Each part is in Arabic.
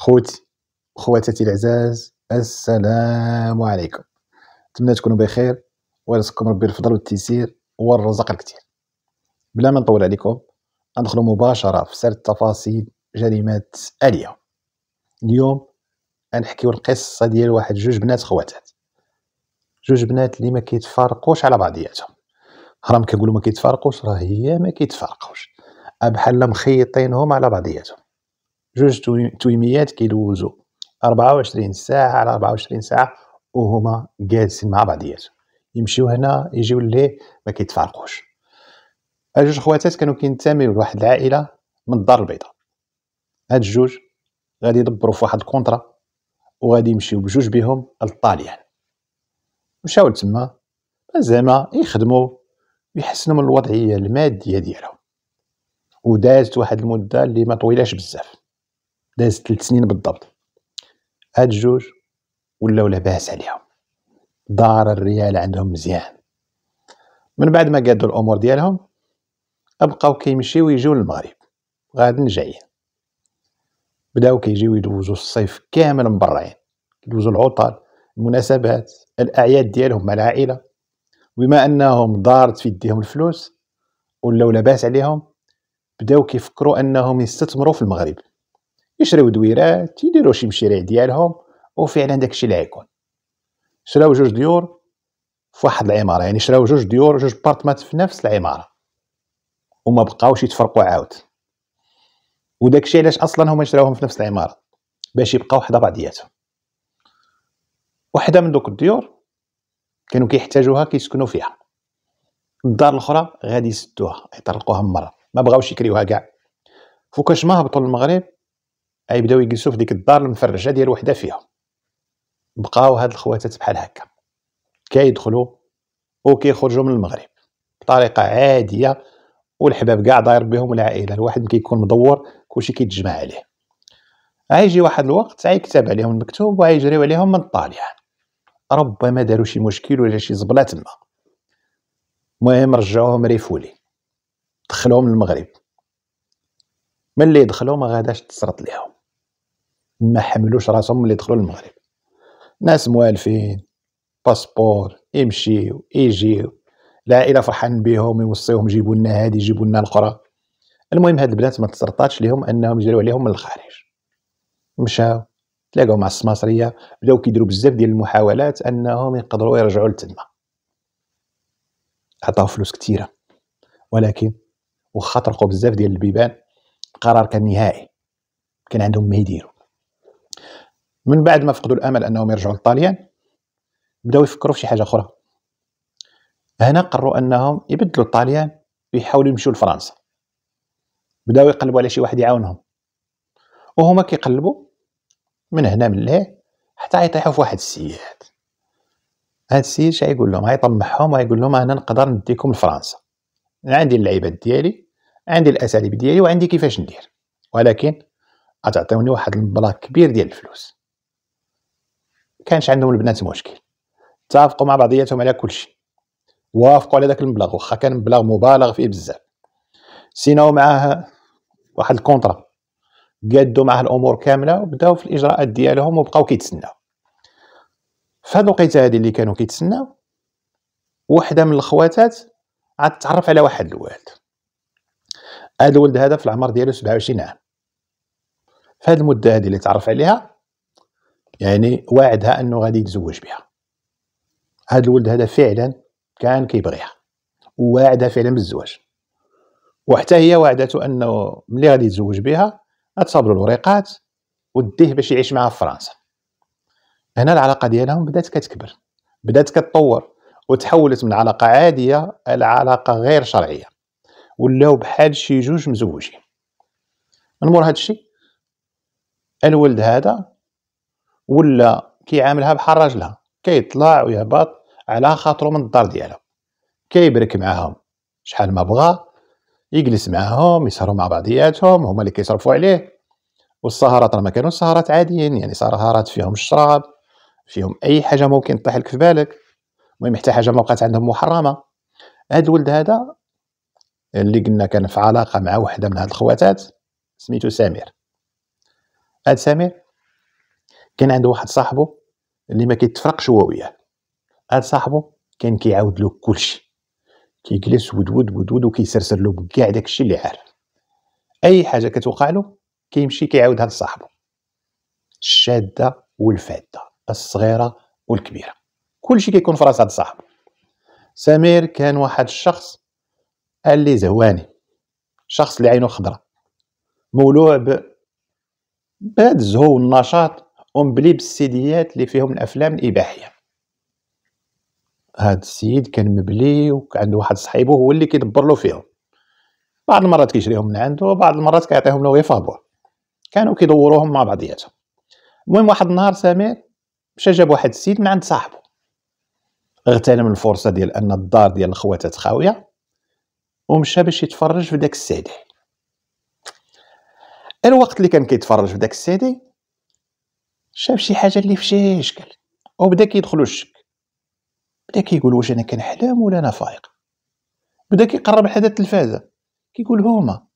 خوتي خواتاتي العزاز السلام عليكم نتمنى تكونوا بخير ويرزقكم ربي الفضل والتيسير والرزق الكثير بلا ما نطول عليكم ندخلوا مباشره في سرد تفاصيل جريمه اليوم اليوم غنحكيو القصه ديال واحد جوج بنات خواتات جوج بنات اللي ما كيتفارقوش على بعضياتهم راه كنقولوا ما كيتفارقوش راه هي ما كيتفارقوش بحال مخيطينهم على بعضياتهم جوج تويميات كيدوزو 24 ساعه على 24 ساعه وهما جالسين مع بعضياتهم يمشيو هنا يجيو اللي ما كيتفارقوش جوج خواتات كانوا كينتميو لواحد العائله من الدار البيضاء هاد الجوج غادي يدبروا في واحد الكونترا وغادي يمشيو بجوج بهم للطاليان مشاو تما زعما يخدموا ويحسنوا من الوضعيه الماديه ديالهم ودازت واحد المده اللي ما طويلاش بزاف داز ثلاث سنين بالضبط هاد الجوج ولاو لاباس عليهم دار الريال عندهم مزيان من بعد ما قادوا الامور ديالهم بقاو كيمشيو يجيو للمغرب غاد جايين بداو كيجيو يدوزوا الصيف كامل مبرعين يدوزوا العطل المناسبات الاعياد ديالهم مع العائله وبما انهم دارت في يديهم الفلوس ولاو لاباس عليهم بداو كيفكروا انهم يستثمروا في المغرب يشريو دويرات يديرو شي مشاريع ديالهم وفعلا داكشي اللي غيكون شراو جوج ديور في واحد العماره يعني شراو جوج ديور جوج بارتمات في نفس العماره وما بقاوش يتفرقوا عاود وداكشي علاش اصلا هما شراوهم في نفس العماره باش يبقاو حدا بعضياتهم وحده من دوك الديور كانوا كيحتاجوها كيسكنوا فيها الدار الاخرى غادي يسدوها يطرقوها مره ما بغاوش يكريوها كاع فوكاش ما هبطوا للمغرب غيبداو يجلسوا في ديك الدار المفرجه ديال وحده فيها بقاو هاد الخواتات بحال هكا كيدخلوا وكيخرجوا من المغرب بطريقه عاديه والحباب كاع داير بهم العائله الواحد كيكون مدور كلشي كيتجمع عليه غيجي واحد الوقت غيكتب عليهم المكتوب وغيجريو عليهم من الطالع ربما داروا شي مشكل ولا شي زبله تما المهم رجعوهم ريفولي دخلوهم المغرب ملي دخلوا ما غاداش تسرط ليهم ما حملوش راسهم اللي دخلوا المغرب ناس موالفين باسبور يمشيو يجيو العائله فرحان بهم يوصيهم جيبوا لنا هذه جيبوا لنا الاخرى المهم هاد البنات ما تسرطاتش لهم انهم يجريو عليهم من الخارج مشاو تلاقاو مع السماسريه بداو كيديروا بزاف ديال المحاولات انهم يقدروا يرجعوا لتما عطاو فلوس كثيره ولكن وخطرقوا بزاف ديال البيبان القرار كان نهائي كان عندهم ما يديروا من بعد ما فقدوا الامل انهم يرجعوا للطاليان بداو يفكروا في شي حاجه اخرى هنا قرروا انهم يبدلوا الطاليان ويحاولوا يمشوا لفرنسا بداو يقلبوا على شي واحد يعاونهم وهما كيقلبوا من هنا من له حتى يطيحوا في واحد السيد هاد السيد شا يقول لهم هيطمعهم ويقول لهم انا نقدر نديكم لفرنسا عندي اللعيبات ديالي عندي الاساليب ديالي وعندي كيفاش ندير ولكن غتعطيوني واحد المبلغ كبير ديال الفلوس كانش عندهم البنات مشكل اتفقوا مع بعضياتهم على كل شيء وافقوا على داك المبلغ واخا كان مبلغ مبالغ فيه بزاف سيناو معاه واحد الكونترا قادوا معاه الامور كامله وبداو في الاجراءات ديالهم وبقاو كيتسناو في هاد الوقيته هادي اللي كانوا كيتسناو وحده من الخواتات عاد تعرف على واحد الوالد هذا الولد هذا في العمر ديالو 27 عام في هاد المده هادي اللي تعرف عليها يعني واعدها انه غادي يتزوج بها هذا الولد هذا فعلا كان كيبغيها وواعدها فعلا بالزواج وحتى هي وعدته انه ملي غادي يتزوج بها غتصاب له الوريقات وديه باش يعيش معها في فرنسا هنا العلاقه ديالهم بدات كتكبر بدات كتطور وتحولت من علاقه عاديه الى علاقه غير شرعيه ولاو بحال شي جوج مزوجين من مور هادشي الولد هذا ولا كيعاملها بحال راجلها كيطلع ويهبط على خاطرو من الدار ديالها كيبرك معاهم شحال ما بغا يجلس معاهم يسهروا مع بعضياتهم هما اللي كيصرفوا عليه والسهرات راه ما كانوا سهرات عاديين يعني سهرات فيهم الشراب فيهم اي حاجه ممكن تطيح لك في بالك المهم حتى حاجه ما بقات عندهم محرمه هاد الولد هذا اللي قلنا كان في علاقه مع وحده من هاد الخواتات سميتو سمير هاد سمير كان عنده واحد صاحبه اللي ما كيتفرقش هو وياه هاد صاحبو كان كيعاود له كلشي كيجلس ودود ودود وكيسرسر له بكاع داكشي اللي عارف اي حاجه كتوقع له كيمشي كيعاودها لصاحبو الشاده والفاده الصغيره والكبيره كلشي كيكون في راس هاد صاحبو سمير كان واحد الشخص اللي زواني شخص اللي عينو خضراء مولوع ب الزهو والنشاط ومبلي بالسيديات اللي فيهم الافلام الاباحيه هاد السيد كان مبلي وعنده واحد صاحبه هو اللي كيدبر له فيهم بعض المرات كيشريهم من عنده وبعض المرات كيعطيهم له ويفهبوه كانوا كيدوروهم مع بعضياتهم المهم واحد النهار سمير مشى جاب واحد السيد من عند صاحبه اغتنم الفرصه ديال ان الدار ديال الخواتات خاويه ومشى باش يتفرج في داك السيدي الوقت اللي كان كيتفرج في داك السيدي شاف شي حاجه اللي في شي شكل وبدا كيدخلو الشك بدا كيقول واش انا كنحلم ولا انا فايق بدا كيقرب حدا التلفازه كيقول هما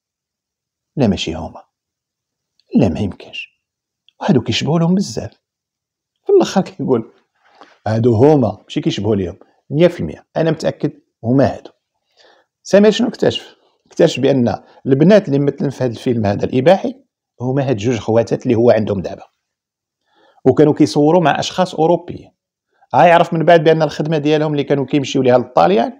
لا ماشي هما لا ما يمكنش وهادو كيشبهو لهم بزاف في الاخر كيقول هادو هما ماشي كيشبهو ليهم مية المية انا متاكد هما هادو سمير شنو اكتشف اكتشف بان البنات اللي مثلن في هذا الفيلم هذا الاباحي هما هاد جوج خواتات اللي هو عندهم دابا وكانوا كيصوروا مع اشخاص اوروبيين غيعرف من بعد بان الخدمه ديالهم اللي كانوا كيمشيو ليها للطاليان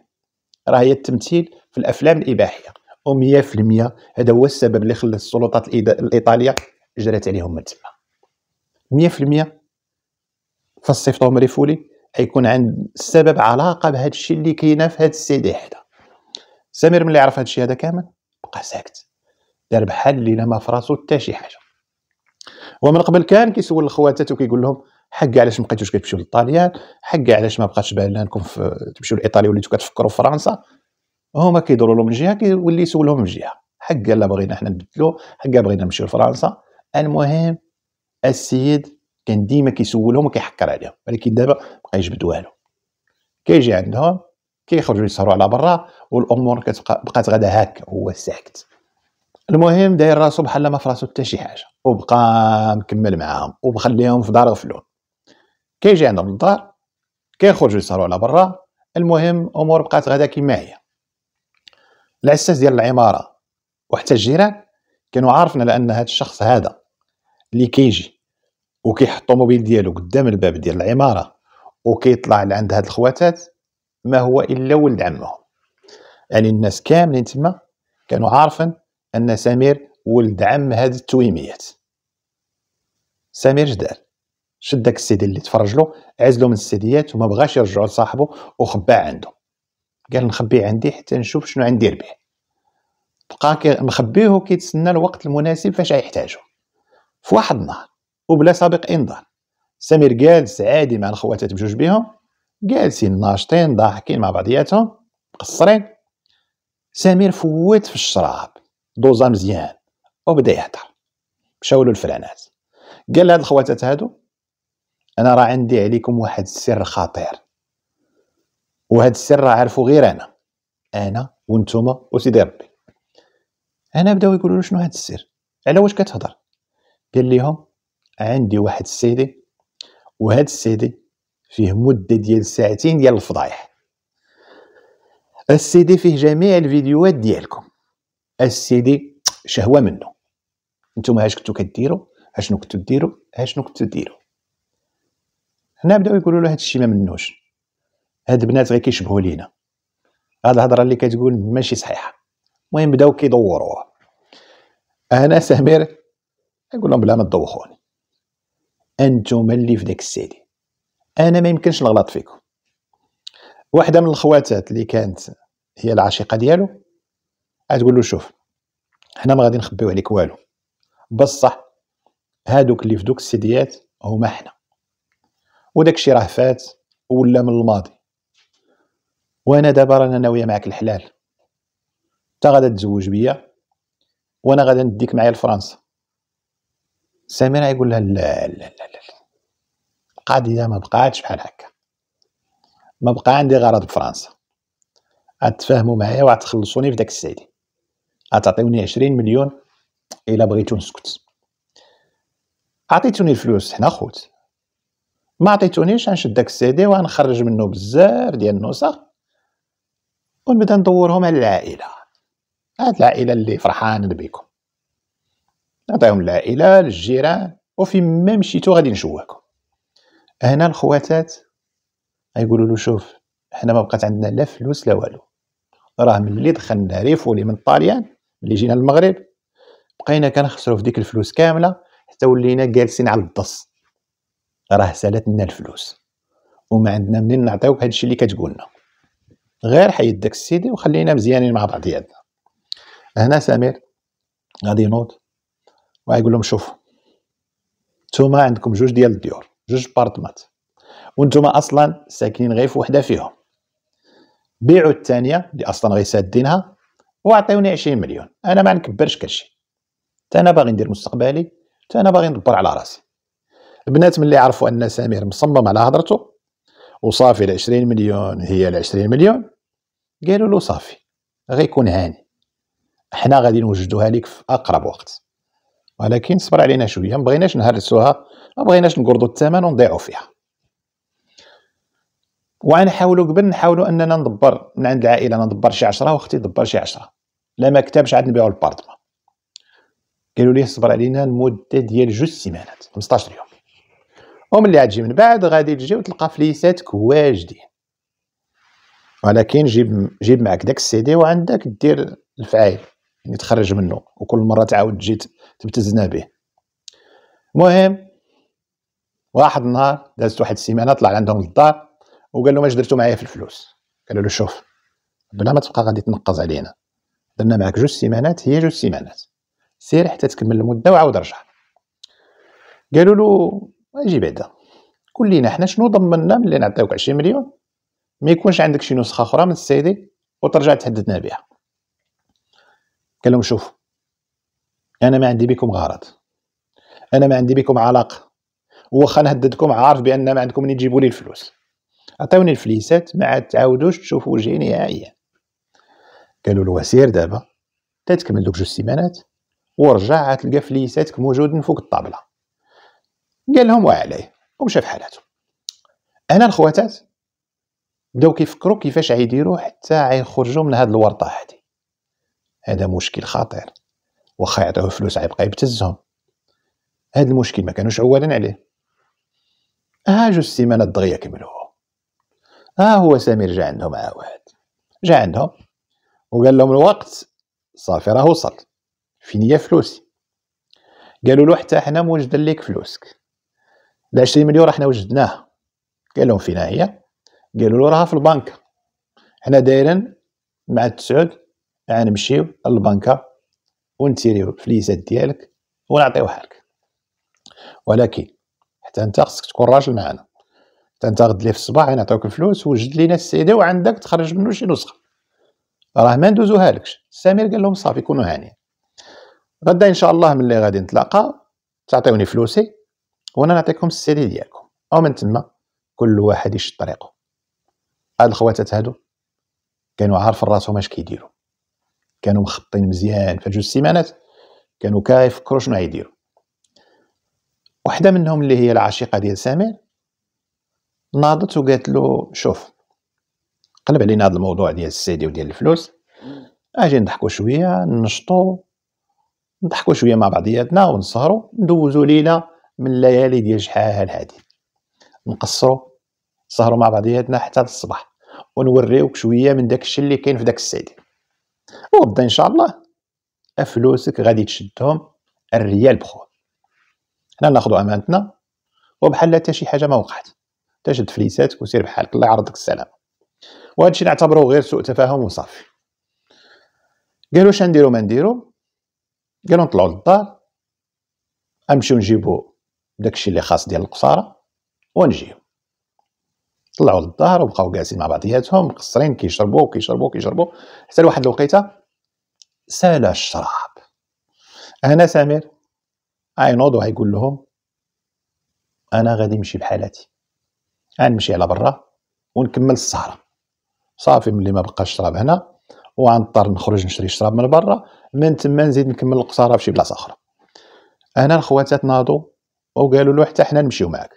راه هي التمثيل في الافلام الاباحيه و100% هذا هو السبب اللي خلى السلطات الايطاليه جرات عليهم من تما 100% فالصيف عمري فولي غيكون عند السبب علاقه بهذا الشيء اللي كاينه في هذا السي دي حدا سمير ملي عرف هذا الشيء هذا كامل بقى ساكت دار بحال اللي ما فراسو حتى شي حاجه ومن قبل كان كيسول الخواتات وكيقول لهم حق علاش ما بقيتوش كتمشيو للطاليان حق علاش ما بقاتش باين لكم تمشيو لايطاليا وليتو كتفكروا في فرنسا هما كيدوروا لهم من جهه كيولي يسولهم من جهه حق لا بغينا حنا نبدلو حق بغينا نمشيو لفرنسا المهم السيد كان ديما كيسولهم وكيحكر عليهم ولكن دابا بقى يجبد والو كيجي عندهم كيخرجوا يسهروا على برا والامور كتبقى بقات غدا هكا هو ساكت المهم داير راسو بحال ما فراسو حتى شي حاجه وبقى مكمل معاهم وبخليهم في دار غفلون كيجي عندهم للدار كيخرجوا يسهروا على برا المهم امور بقات غدا كما هي العساس ديال العماره وحتى الجيران كانوا عارفين على ان هذا الشخص هذا اللي كيجي وكيحط الطوموبيل ديالو قدام الباب ديال العماره وكيطلع لعند هاد الخواتات ما هو الا ولد عمهم يعني الناس كاملين تما كانوا عارفين ان سمير ولد عم هاد التويميات سمير جدال شد داك السيدي اللي تفرج له عزلو من السيديات وما بغاش يرجعو لصاحبه وخبا عنده قال نخبيه عندي حتى نشوف شنو غندير به بقى مخبيه وكيتسنى الوقت المناسب فاش غيحتاجو في واحد النهار وبلا سابق انذار سمير جالس عادي مع الخواتات بجوج بيهم جالسين ناشطين ضاحكين مع بعضياتهم مقصرين سمير فوت في الشراب دوزا مزيان وبدا يهضر مشاو له الفلانات قال لهاد الخواتات هادو انا راه عندي عليكم واحد السر خطير وهاد السر راه عارفو غير انا انا وانتوما وسيدي ربي انا بداو يقولوا شنو هاد السر على واش كتهضر قال لهم عندي واحد السيدي وهاد السيدي فيه مده ديال ساعتين ديال الفضايح السيدي فيه جميع الفيديوهات ديالكم السيدي شهوه منه انتم اش كنتو كديروا اشنو كنتو ديروا اشنو كنتو ديروا هنا بداو يقولوا له هذا الشيء ما منوش هاد البنات غير كيشبهوا لينا هاد الهضره اللي كتقول ماشي صحيحه المهم بداو كيدوروها انا سمير نقول لهم بلا ما تدوخوني انتم اللي في داك السيدي انا ما يمكنش نغلط فيكم واحده من الخواتات اللي كانت هي العاشقه ديالو تقول له شوف حنا ما غادي نخبيو عليك والو بصح هادوك اللي في دوك السيديات هما حنا وداك الشيء راه فات ولا من الماضي وانا دابا رانا ناويه معاك الحلال انت غادا تزوج بيا وانا غادا نديك معايا لفرنسا سميره يقول لها لا لا لا لا القضيه ما بقاتش بحال هكا ما بقى عندي غرض بفرنسا عاد معايا وعتخلصوني في داك السيدي غتعطيوني 20 مليون الا بغيتو نسكت عطيتوني الفلوس حنا خوت ما عطيتونيش غنشد داك السيدي وغنخرج منه بزاف ديال النسخ ونبدا ندورهم على العائله هاد العائله اللي فرحان بكم نعطيهم العائله للجيران وفين ما مشيتو غادي نشواكم هنا الخواتات غيقولوا له شوف حنا ما بقات عندنا لا فلوس لا والو راه ملي دخلنا ريفولي من طاليان ملي جينا للمغرب بقينا كنخسروا في ديك الفلوس كامله حتى ولينا جالسين على الدص راه لنا الفلوس وما عندنا منين نعطيوك هادشي اللي كتقولنا غير حيد داك السيدي وخلينا مزيانين مع بعضياتنا هنا سمير غادي ينوض وغايقول لهم شوفوا نتوما عندكم جوج ديال الديور جوج بارطمات وانتوما اصلا ساكنين غير في وحده فيهم بيعوا الثانيه اللي اصلا غير سادينها وعطيوني 20 مليون انا ما نكبرش كلشي حتى انا باغي ندير مستقبلي حتى انا باغي ندبر على راسي البنات ملي عرفوا ان سمير مصمم على هضرته وصافي ال 20 مليون هي ال 20 مليون قالوا له صافي غيكون هاني حنا غادي نوجدوها لك في اقرب وقت ولكن صبر علينا شويه ما بغيناش نهرسوها ما بغيناش نقرضوا الثمن ونضيعوا فيها وغنحاولوا قبل نحاولوا اننا ندبر من عند العائله ندبر شي 10 واختي تدبر شي 10 لا ما كتبش عاد نبيعوا البارتما قالوا لي صبر علينا المده ديال جوج سيمانات 15 يوم وملي عاد من بعد غادي تجي وتلقى فليساتك واجدين ولكن جيب جيب معك داك السي دي وعندك دير الفعايل يعني تخرج منه وكل مره تعاود تجي تبتزنا به المهم واحد النهار دازت واحد السيمانه طلع عندهم للدار وقال لهم اش درتو معايا في الفلوس قال له شوف بلا ما تبقى غادي تنقز علينا درنا معاك جوج سيمانات هي جوج سيمانات سير حتى تكمل المده وعاود رجع قالوا له اجي بعدا قول لينا حنا شنو ضمننا ملي نعطيوك 20 مليون ما يكونش عندك شي نسخه اخرى من السيدي وترجع تهددنا بها قال لهم شوف انا ما عندي بكم غرض انا ما عندي بكم علاقه واخا نهددكم عارف بان ما عندكم من تجيبوا لي الفلوس عطيوني الفليسات ما عاد تعاودوش تشوفوا وجهي نهائيا قالوا له سير دابا تا تكمل دوك جوج سيمانات ورجع عاد تلقى فليساتك موجودين فوق الطابله قال لهم وعليه ومشى في حالاته انا الخواتات بداو كيفكروا كيفاش غيديروا حتى عيخرجوا من هاد الورطه هادي هذا مشكل خطير واخا يعطيوه فلوس عيبقى يبتزهم هاد المشكل ما كانوش عوالا عليه ها آه، جوج سيمانات دغيا كملوه ها هو سمير جا عندهم واحد جا عندهم وقال لهم الوقت صافي راه وصل فين هي فلوسي قالوا له حتى حنا موجد ليك فلوسك ال 20 مليون راه حنا وجدناها قال لهم فينا هي قالوا له راها في البنك حنا دايرين مع التسعود غنمشيو للبنكه ونتيريو الفليسات ديالك ونعطيوها لك ولكن حتى انت خصك تكون راجل معانا انت غد في الصباح نعطيوك يعني الفلوس وجد لينا السي دي وعندك تخرج منه شي نسخه راه ما ندوزوها لكش سمير قال لهم صافي كونوا هانيين غدا ان شاء الله ملي غادي نتلاقى تعطيوني فلوسي وانا نعطيكم السي دي ديالكم او من تما كل واحد يشد طريقه هاد الخواتات هادو كانوا عارفين راسهم اش كيديروا كانوا مخطين مزيان في جوج سيمانات كانوا كيفكروا شنو غيديروا وحده منهم اللي هي العشيقه ديال سمير ناضت وقالت له شوف قلب علينا هذا الموضوع ديال السيدي وديال الفلوس اجي نضحكوا شويه نشطوا نضحكوا شويه مع بعضياتنا ونسهروا ندوزوا ليله من الليالي ديال شحال هادي نقصروا نسهروا مع بعضياتنا حتى الصباح ونوريوك شويه من داك الشيء اللي كاين في داك السيدي وغدا ان شاء الله فلوسك غادي تشدهم الريال بخور حنا ناخذ امانتنا وبحال حتى شي حاجه ما وقعت تشد فليساتك وسير بحالك الله يعرضك السلامه وهذا الشيء نعتبره غير سوء تفاهم وصافي قالوا واش نديرو ما نديرو قالوا نطلعوا للدار نمشيو نجيبو داكشي اللي خاص ديال القصاره ونجيو طلعوا للدار وبقاو جالسين مع بعضياتهم مقصرين كيشربوا كيشربوا كيشربوا حتى لواحد الوقيته سال الشراب انا سمير غينوض وغيقول لهم انا غادي نمشي بحالاتي غنمشي على برا ونكمل السهره صافي ملي ما بقاش الشراب هنا وغنضطر نخرج نشري شراب من برا من تما نزيد نكمل القصاره فشي بلاصه اخرى هنا الخواتات ناضوا وقالوا له حتى حنا نمشيو معاك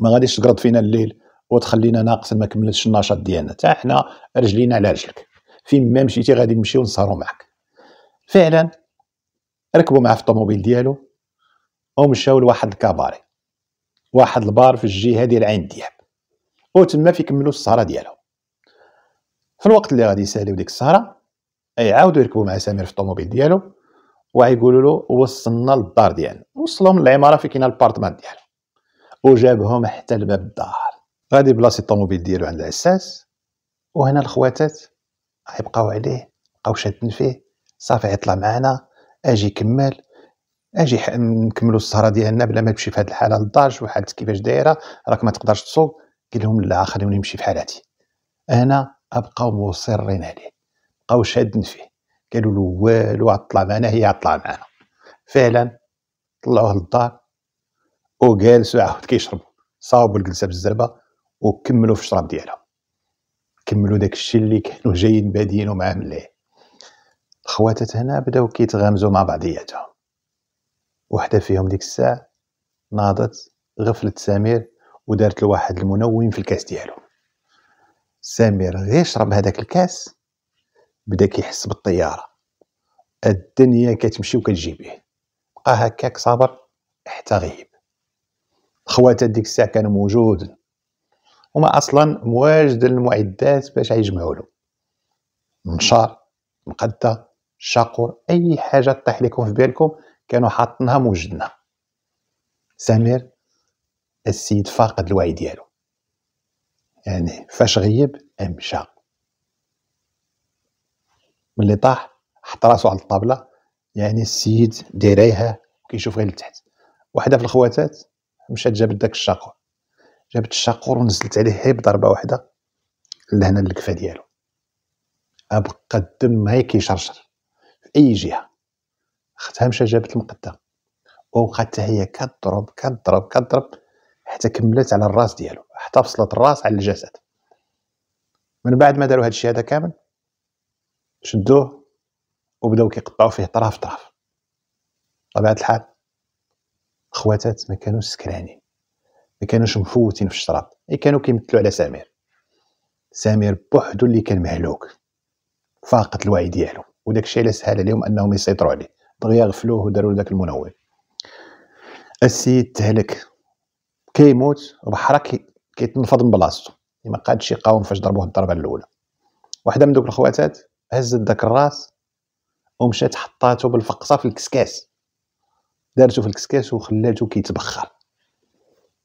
ما غاديش تقرض فينا الليل وتخلينا ناقص ما كملتش النشاط ديالنا حتى حنا رجلينا على رجلك فين ما مشيتي غادي نمشيو نسهروا معاك فعلا ركبوا معاه في الطوموبيل ديالو ومشاو لواحد الكاباري واحد البار في الجهه ديال عين دياب وتما فيكملوا السهره ديالهم في الوقت اللي غادي يساليو ديك السهره يعاودوا يركبوا مع سمير في الطوموبيل ديالو وغيقولوا له وصلنا للدار ديالنا وصلهم للعماره فين كاين البارتمان ديالو وجابهم حتى لباب الدار غادي بلاصي الطوموبيل ديالو عند العساس وهنا الخواتات غيبقاو عليه بقاو شادين فيه صافي يطلع معنا اجي كمل اجي نكملوا السهره ديالنا بلا ما تمشي في هذه الحاله للدار حالتك كيفاش دايره راك ما تقدرش تصوب قال لهم لا خلوني نمشي في حالاتي انا ابقى مصرين عليه بقاو شادين فيه قالوا له والو عطلع معنا هي عطلع معنا فعلا طلعوه للدار وجالسوا عاود كيشربوا صاوبوا الجلسه بالزربه وكملوا في الشراب ديالها كملوا داك الشيء اللي كانوا جايين بادينو معاه مليه الخواتات هنا بداو كيتغامزوا مع بعضياتهم وحده فيهم ديك الساعة ناضت غفلت سمير ودارت لواحد المنوم في الكاس ديالو سمير غير شرب هذاك الكاس بدا كيحس بالطيارة الدنيا كتمشي وكتجي به بقى هكاك صابر حتى غيب خواتات ديك الساعة كانوا موجودين هما اصلا مواجد المعدات باش يجمعوا له منشار مقدة شاقور اي حاجه طيح لكم في بالكم كانوا حاطنها موجدنا سمير السيد فاقد الوعي ديالو يعني فاش غيب مشى ملي طاح حط راسو على الطابله يعني السيد دايريها كيشوف غير لتحت وحده في الخواتات مشات جابت داك الشاقور جابت الشاقور ونزلت عليه هي بضربه واحده لهنا الكفه ديالو ابقى الدم ما كيشرشر في اي جهه اختها مشا جابت المقده وبقات هي كضرب كضرب كضرب حتى كملت على الراس ديالو حتى فصلت الراس على الجسد من بعد ما داروا هادشي هذا كامل شدوه وبداو كيقطعوا فيه طرف طرف طبيعه الحال خواتات ما كانوا سكرانين ما كانوش مفوتين في الشراب اي كانوا كيمثلوا على سمير سمير بوحدو اللي كان مهلوك فاقد الوعي ديالو وداكشي الشيء سهل عليهم انهم يسيطروا عليه دغيا غفلوه وداروا داك المنوم السيد تهلك كيموت بحرا كيتنفض من بلاصتو ما قادش يقاوم فاش ضربوه الضربه الاولى واحده من دوك الخواتات هزت داك الراس ومشات حطاتو بالفقصه في الكسكاس دارتو في الكسكاس وخلاتو كيتبخر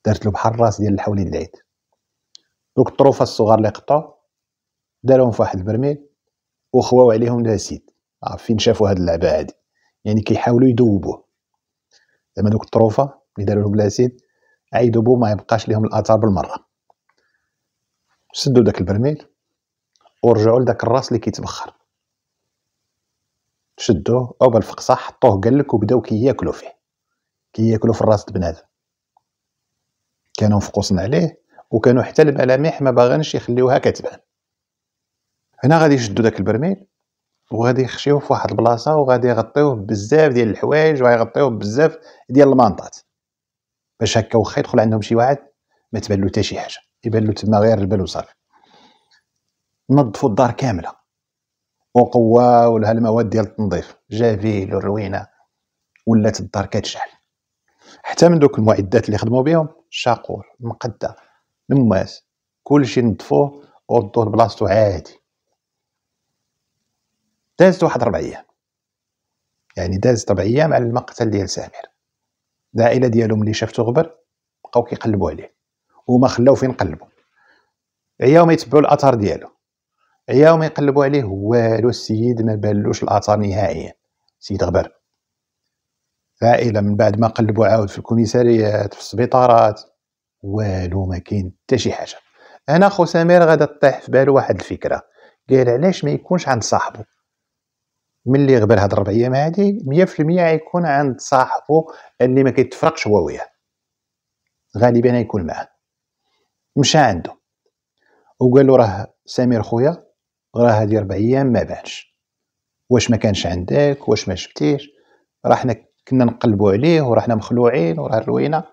دارت له بحال الراس ديال الحولي العيد دوك الطروفه الصغار اللي قطعو داروهم في واحد البرميل وخواو عليهم لاسيد فين شافوا هاد اللعبه هادي يعني كيحاولوا يذوبوه زعما دوك الطروفه اللي داروا لهم الاسيد عيدوبوه ما يبقاش لهم الاثار بالمره سدوا داك البرميل ورجعوا لذاك الراس اللي كيتبخر شدوه او بالفقصه حطوه قالك وبداو كياكلوا فيه كياكلوا في الراس بنادم كانوا مفقوصين عليه وكانوا حتى الملامح ما باغانش يخليوها كتبان هنا غادي يشدوا داك البرميل وغادي يخشيوه في واحد البلاصه وغادي يغطيوه بزاف ديال الحوايج وغيغطيوه بزاف ديال المنطات باش هكا واخا يدخل عندهم شي واحد ما تبان له حتى شي حاجه يبان له تما غير البال وصافي نظفوا الدار كامله وقوا ولها المواد ديال التنظيف جافيل والروينه ولات الدار كتشعل حتى من دوك المعدات اللي خدموا بهم الشاقور المقده نماس كلشي نظفوه وردوه لبلاصتو عادي دازت واحد ربع ايام يعني دازت ربع ايام على المقتل ديال سامر العائله ديالهم اللي شافتو غبر بقاو كيقلبوا عليه وما خلاو فين قلبوا عياو ما يتبعوا الاثار ديالو عياو ما يقلبوا عليه والو السيد ما بالوش الاثار نهائيا سيد غبر العائله من بعد ما قلبوا عاود في الكوميساريات في السبيطارات والو ما كاين حتى شي حاجه انا خو سمير غادا طيح في بالو واحد الفكره قال علاش ما يكونش عند صاحبه ملي غبر هاد الربع ايام هادي 100% غيكون عند صاحبو اللي ما كيتفرقش هو وياه غالبا غيكون معاه مشى عنده وقال له راه سمير خويا راه هادي ربع ايام ما بانش واش ما كانش عندك واش ما شفتيش راه حنا كنا نقلبوا عليه وراحنا مخلوعين وراه روينا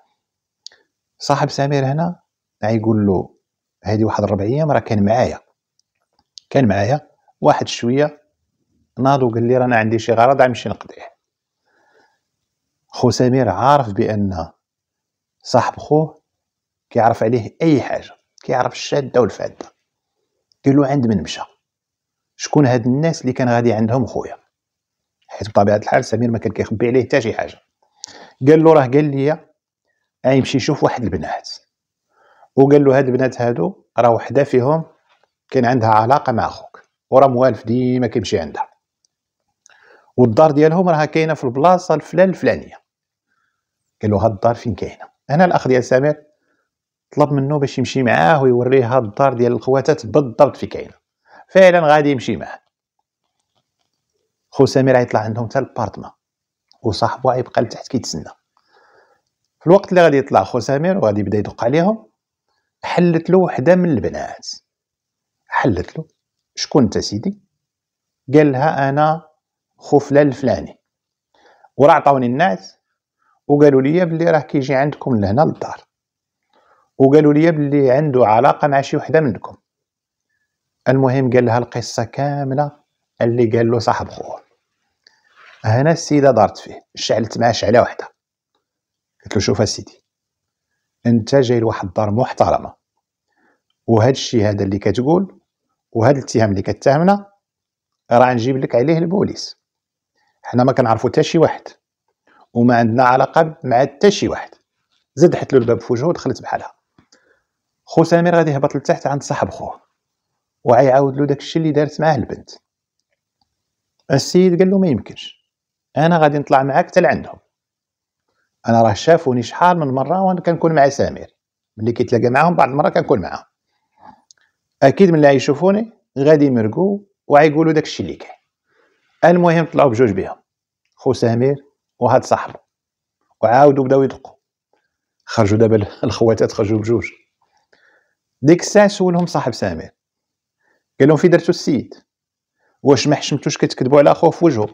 صاحب سمير هنا غيقولو له هادي واحد ربع ايام راه كان معايا كان معايا واحد شويه ناض وقال لي رانا عندي شي غرض غنمشي نقضيه خو سمير عارف بان صاحب خوه كيعرف عليه اي حاجه كيعرف الشاده والفاده قال له عند من مشى شكون هاد الناس اللي كان غادي عندهم خويا حيت بطبيعه الحال سمير ما كان كيخبي عليه حتى شي حاجه قال له راه قال لي غيمشي يشوف واحد البنات وقال له هاد البنات هادو راه وحده فيهم كان عندها علاقه مع خوك وراه موالف ديما كيمشي عندها والدار ديالهم راها كاينه في البلاصه الفلان الفلانيه قالوا هاد الدار فين كاينه هنا الاخ ديال سمير طلب منه باش يمشي معاه ويوريه هاد الدار ديال الخواتات بالضبط فين كاينه فعلا غادي يمشي معاه خو سمير يطلع عندهم حتى البارتما وصاحبو غيبقى لتحت كيتسنى في الوقت اللي غادي يطلع خو سمير وغادي يبدا يدق عليهم حلت له وحده من البنات حلت له شكون انت سيدي قال لها انا فلان الفلاني وراه عطاوني الناس وقالوا لي بلي راه كيجي عندكم لهنا للدار وقالوا لي بلي عنده علاقه مع شي وحده منكم المهم قال لها القصه كامله اللي قال له صاحب خوه هنا السيده دارت فيه شعلت معاه شعله وحده قلت له شوف سيدي انت جاي لواحد الدار محترمه وهاد الشيء هذا اللي كتقول وهاد الاتهام اللي كتهمنا راه نجيب لك عليه البوليس حنا ما كنعرفو حتى شي واحد وما عندنا علاقه مع حتى شي واحد زد حتلو الباب في وجهه ودخلت بحالها خو سمير غادي يهبط لتحت عند صاحب خوه وغيعاود له داكشي اللي دارت معاه البنت السيد قال له ما يمكنش انا غادي نطلع معاك حتى لعندهم انا راه شافوني شحال من مره وانا كنكون مع سمير ملي كيتلاقى معاهم بعض المره كنكون معاهم اكيد ملي يشوفوني غادي يمرقوا وعيقولوا داكشي اللي كاين المهم طلعوا بجوج بهم خو سمير وهاد صاحبو وعاودوا بداو يدقوا خرجوا دابا الخواتات خرجوا بجوج ديك الساعه سولهم صاحب سمير قال لهم في درتو السيد واش ما حشمتوش كتكذبوا على خوف في وجهه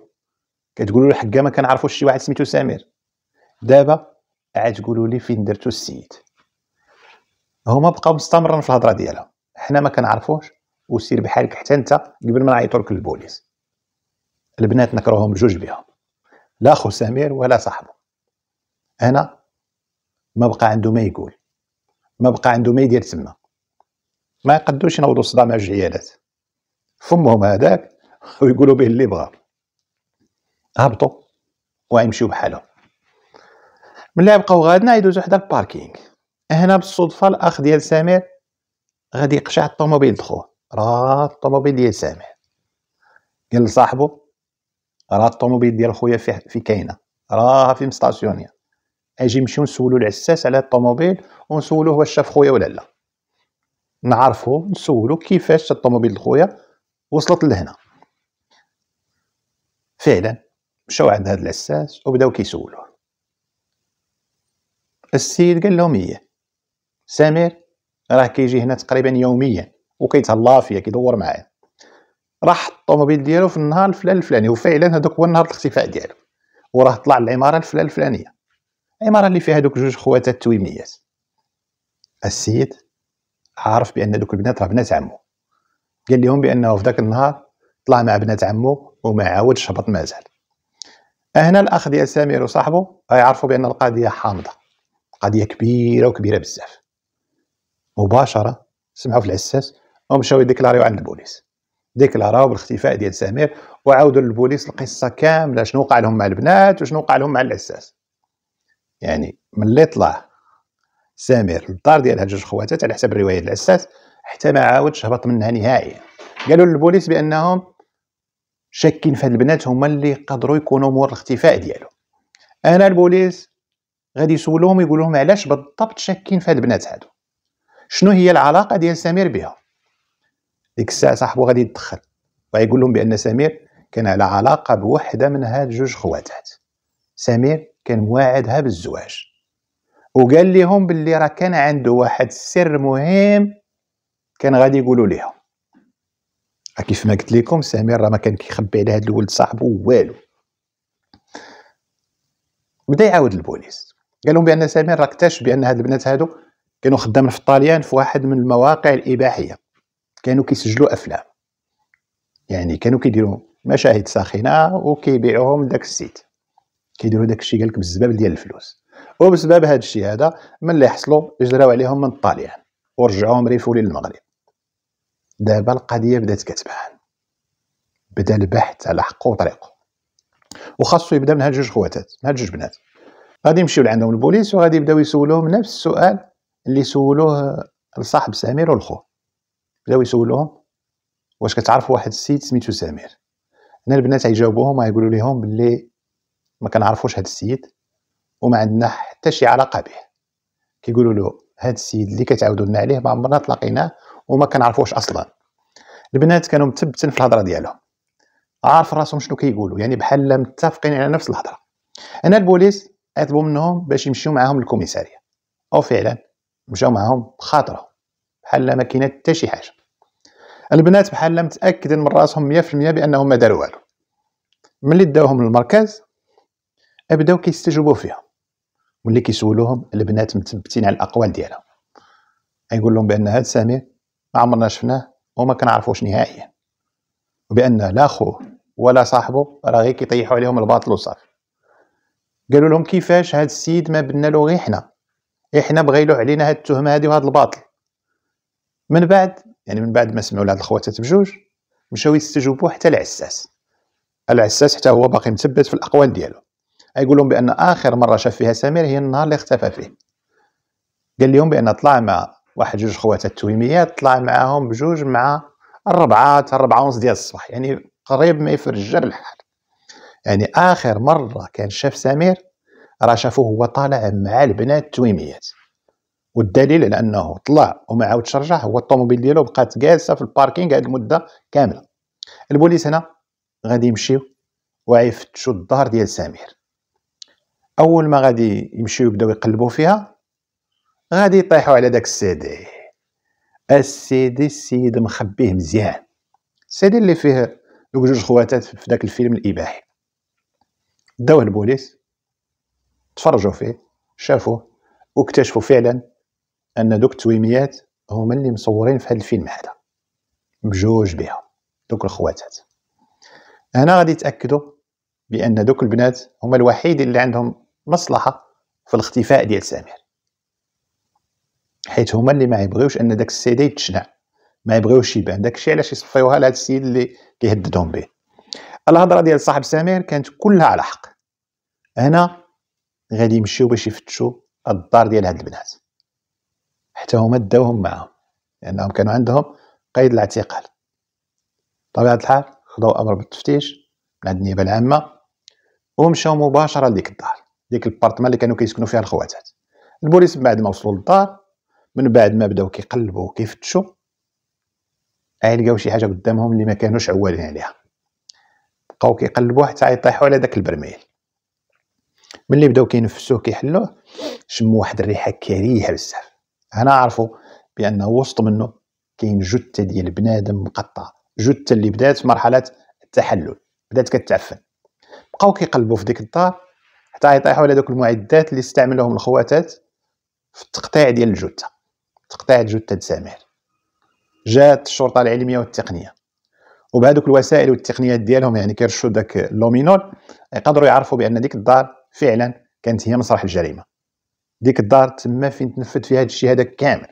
كتقولوا له حكا ما كنعرفوش شي واحد سميتو سمير دابا عاد تقولوا لي فين درتو السيد هما بقاو مستمرين في الهضره ديالها حنا ما كنعرفوش وسير بحالك حتى انت قبل ما نعيطوا لك البوليس البنات نكرههم بجوج بها لا خو سمير ولا صاحبه انا ما بقى عنده ما يقول ما بقى عنده ما يدير تما ما يقدوش ينوضوا صداع مع عيالات فمهم هذاك ويقولوا به اللي بغا هبطوا ويمشيو بحالهم ملي بقاو غادنا يدوزو حدا الباركينغ هنا بالصدفه الاخ ديال سمير غادي يقشع الطوموبيل دخوه راه الطوموبيل ديال سمير قال لصاحبو راه الطوموبيل ديال خويا في, في كاينه راها في مستاسيونيه اجي نمشيو نسولو العساس على الطوموبيل ونسولوه واش شاف خويا ولا لا نعرفو نسولو كيفاش الطوموبيل خويا وصلت لهنا فعلا مشاو عند هاد العساس وبداو كيسولوه السيد قال لهم ايه سمير راه كيجي هنا تقريبا يوميا وكيتهلا فيا كيدور معايا راح الطوموبيل ديالو في النهار الفلاني الفلاني وفعلا هذاك هو نهار الاختفاء ديالو وراه طلع العماره الفلان الفلانيه العماره اللي فيها دوك جوج خواتات التويميات السيد عارف بان دوك البنات راه بنات عمو قال لهم بانه في ذاك النهار طلع مع بنات عمو وما عاودش هبط مازال هنا الاخ ديال سمير وصاحبه غيعرفوا بان القضيه حامضه قضيه كبيره وكبيره بزاف مباشره سمعوا في العساس ومشاو يديكلاريو عند البوليس ديك الهراب بالاختفاء ديال سمير وعاودوا للبوليس القصه كامله شنو وقع لهم مع البنات وشنو وقع لهم مع العساس يعني ملي طلع سمير للدار ديال هاد جوج خواتات على حسب الروايه ديال العساس حتى ما عاودش هبط منها نهائيا قالوا للبوليس بانهم شاكين في هاد البنات هما اللي قدروا يكونوا مور الاختفاء ديالو انا البوليس غادي يسولوهم يقول لهم علاش بالضبط شاكين في هاد البنات هادو شنو هي العلاقه ديال سمير بها ديك الساعه صاحبه غادي يتدخل ويقول لهم بان سمير كان على علاقه بوحده من هاد جوج خواتات سمير كان مواعدها بالزواج وقال لهم باللي راه كان عنده واحد السر مهم كان غادي يقولوا ليهم كيف ما قلت لكم سمير راه ما كان كيخبي على هاد الولد صاحبو والو بدا يعاود البوليس قال لهم بان سمير راه اكتشف بان هاد البنات هادو كانوا خدامين في طاليان في واحد من المواقع الاباحيه كانوا كيسجلوا افلام يعني كانوا كيديروا مشاهد ساخنه وكيبيعوهم داك السيت كيديروا داك الشيء قالك بالسبب ديال الفلوس وبسبب هذا الشيء هذا ملي حصلوا جراو عليهم من الطاليان ورجعوهم ريفو للمغرب دابا القضيه بدات كتبان بدا البحث على حقه وطريقه وخاصو يبدا من هاد جوج خواتات من هاد جوج بنات غادي يمشيو لعندهم البوليس وغادي يبداو يسولوهم نفس السؤال اللي سولوه لصاحب سمير والخو بداو يسولوهم واش كتعرفوا واحد السيد سميتو سمير هنا البنات غيجاوبوهم وغيقولوا لهم بلي ما كنعرفوش هذا السيد وما عندنا حتى شي علاقه به كيقولوا له هذا السيد اللي كتعاودوا لنا عليه ما عمرنا تلاقيناه وما كنعرفوش اصلا البنات كانوا متبتين في الهضره ديالهم عارف راسهم شنو كيقولوا يعني بحال متفقين على نفس الهضره هنا البوليس طلبوا منهم باش يمشيو معاهم للكوميساريه او فعلا مشاو معاهم بخاطرهم بحال ما كاينه حتى شي حاجه البنات بحال متاكدين من راسهم 100% بانهم ما داروا والو ملي داوهم للمركز بداو كيستجوبوا فيها ملي كيسولوهم البنات مثبتين على الاقوال ديالها يقول لهم بان هذا سمير ما عمرنا شفناه وما كنعرفوش نهائيا وبان لا خوه ولا صاحبه راه غير كيطيحوا عليهم الباطل وصافي قالوا لهم كيفاش هذا السيد ما بنا له غير حنا إيه حنا بغيلو علينا هاد التهمه هادي وهاد الباطل من بعد يعني من بعد ما سمعوا لهاد الخواتات بجوج مشاو يستجوبوا حتى العساس العساس حتى هو باقي مثبت في الاقوال ديالو يقول لهم بان اخر مره شاف فيها سمير هي النهار اللي اختفى فيه قال لهم بان طلع مع واحد جوج خواتات التويميات طلع معاهم بجوج مع الربعه حتى الربعه ونص ديال الصباح يعني قريب ما يفرجر الحال يعني اخر مره كان شاف سمير راه شافوه هو طالع مع البنات التويميات والدليل على انه طلع وما عاودش رجع هو الطوموبيل ديالو بقات جالسه في الباركينغ هذه المده كامله البوليس هنا غادي يمشيو وعيفتشوا الدار ديال سمير اول ما غادي يمشيو يبداو يقلبوا فيها غادي يطيحوا على داك السيدي السيدي السيد مخبيه مزيان السيدي اللي فيه دوك جوج خواتات في داك الفيلم الاباحي داوه البوليس تفرجوا فيه شافوه واكتشفوا فعلا ان دوك التويميات هما اللي مصورين في هذا الفيلم هذا بجوج بها دوك الخواتات هنا غادي يتاكدوا بان دوك البنات هما الوحيدين اللي عندهم مصلحه في الاختفاء ديال سمير حيت هما اللي ما يبغيوش ان داك السيده يتشنع ما يبغيوش يبان داكشي علاش يصفيوها لهذا السيد اللي كيهددهم به الهضره ديال صاحب سمير كانت كلها على حق هنا غادي يمشيو باش يفتشوا الدار ديال هاد البنات حتى هما داوهم معاهم لانهم كانوا عندهم قيد الاعتقال بطبيعه الحال خذوا امر بالتفتيش من عند النيابه العامه ومشاو مباشره لديك الدار ديك البارتمان اللي كانوا كيسكنوا فيها الخواتات البوليس من بعد ما وصلوا للدار من بعد ما بداو كيقلبوا وكيفتشوا لقاو شي حاجه قدامهم اللي ما كانوش عوالين عليها بقاو كيقلبوا حتى يطيحوا على داك البرميل ملي بداو كينفسوه كيحلوه شموا واحد الريحه كريهه بزاف هنعرفوا بان وسط منه كاين جثه ديال بنادم مقطع جثه اللي بدات في مرحله التحلل بدات كتعفن بقاو كيقلبوا في ديك الدار حتى يطيحوا على دوك المعدات اللي استعملهم الخواتات في التقطيع ديال الجثه تقطيع جثه سامير جات الشرطه العلميه والتقنيه وبهذوك الوسائل والتقنيات ديالهم يعني كيرشوا داك لومينول يقدروا يعرفوا بان ديك الدار فعلا كانت هي مسرح الجريمه ديك الدار تما فين تنفذ فيها هذا الشيء هذا كامل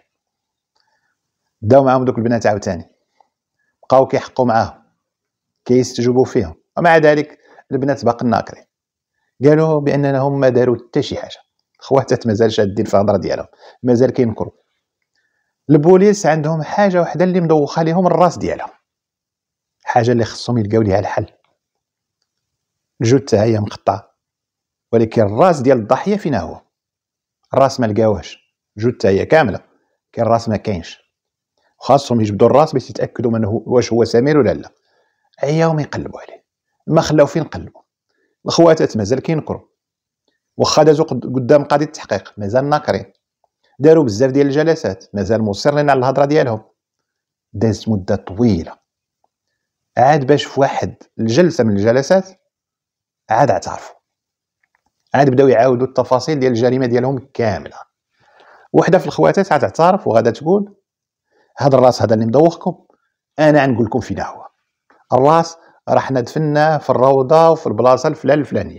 داو معاهم دوك البنات عاوتاني بقاو كيحقوا معاهم كيستجوبوا فيهم ومع ذلك البنات باقي ناكرين قالوا باننا هم ما داروا حتى شي حاجه خواتات مازال شادين في الهضره ديالهم مازال كينكروا البوليس عندهم حاجه وحده اللي مدوخه لهم الراس ديالهم حاجه اللي خصهم يلقاو ليها الحل الجثه هي مقطعه ولكن الراس ديال الضحيه فينا هو الراس ما لقاوهش جوج هي كامله كان الراس ما كاينش خاصهم يجبدوا الراس باش يتاكدوا منه واش هو سمير ولا لا عياهم يقلبوا عليه ما خلاو فين قلبوا الخواتات مازال كينكروا واخا دازوا قدام قاضي التحقيق مازال ناكرين داروا بزاف ديال الجلسات مازال مصرين على الهضره ديالهم دازت مده طويله عاد باش في واحد الجلسه من الجلسات عاد اعترفوا عاد بداو يعاودوا التفاصيل ديال الجريمه ديالهم كامله وحده في الخواتات عاد تعترف وغادا تقول هاد الراس هذا اللي مدوخكم انا نقول لكم فين هو الراس راه حنا دفناه في الروضه وفي البلاصه الفلان الفلانيه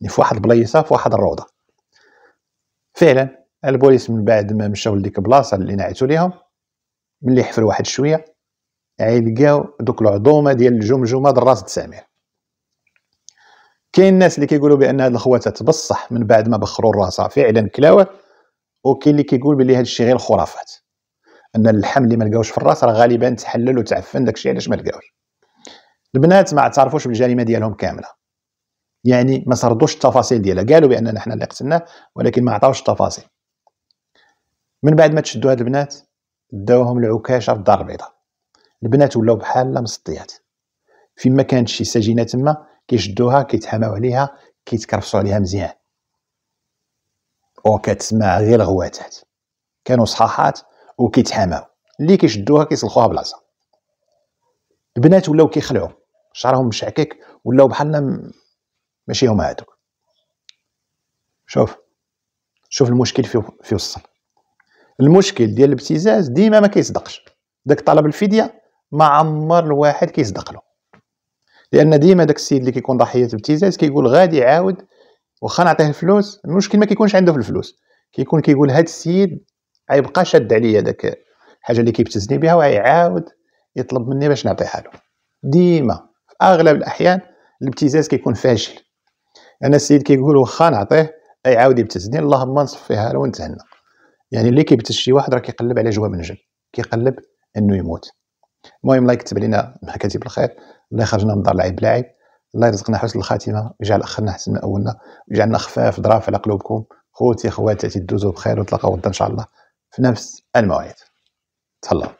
يعني في واحد البلايصه في واحد الروضه فعلا البوليس من بعد ما مشاو لديك البلاصه اللي نعتو ليهم ملي حفر واحد شويه عيلقاو دوك العظومه ديال الجمجمه ديال راس سمير كاين الناس اللي كيقولوا بان هاد الخوات تبصح من بعد ما بخروا راسها فعلا كلاوه وكاين اللي كيقول بلي هاد الشيء غير خرافات ان اللحم اللي ما لقاوش في الراس راه غالبا تحلل وتعفن داكشي علاش ما لقاوش البنات ما اعترفوش بالجريمه ديالهم كامله يعني ما سردوش التفاصيل ديالها قالوا باننا حنا اللي قتلناه ولكن ما عطاوش التفاصيل من بعد ما تشدوا هاد البنات داوهم العكاشه في الدار البيضاء البنات ولاو بحال مسطيات فيما كانت شي سجينه تما كيشدوها كيتحماو عليها كيتكرفصوا عليها مزيان وكتسمع غير الغواتات كانوا صحاحات وكيتحماو اللي كيشدوها كيسلخوها بلاصه البنات ولاو كيخلعوا شعرهم مشعكك ولاو بحالنا ماشي هما هادوك شوف شوف المشكل في في وصل المشكل ديال الابتزاز ديما ما كيصدقش داك طلب الفديه ما عمر الواحد كيصدق له لان ديما داك السيد اللي كيكون ضحيه ابتزاز كيقول غادي يعاود واخا نعطيه الفلوس المشكل ما كيكونش عنده في الفلوس كيكون كيقول هاد السيد غيبقى شاد عليا داك الحاجه اللي كيبتزني بها وغيعاود يطلب مني باش نعطيها له ديما في اغلب الاحيان الابتزاز كيكون فاشل انا السيد كيقول واخا نعطيه اي عاود يبتزني اللهم نصفيها له ونتهنى يعني اللي كيبتز شي واحد راه كيقلب على جواب نجم كيقلب انه يموت المهم الله يكتب لينا مع كاتب الخير الله يخرجنا من دار العيب لاعب الله يرزقنا حسن الخاتمه ويجعل اخرنا احسن من اولنا ويجعلنا خفاف ضراف على قلوبكم خوتي خواتاتي دوزو بخير ونتلاقاو غدا ان شاء الله في نفس المواعيد تهلاو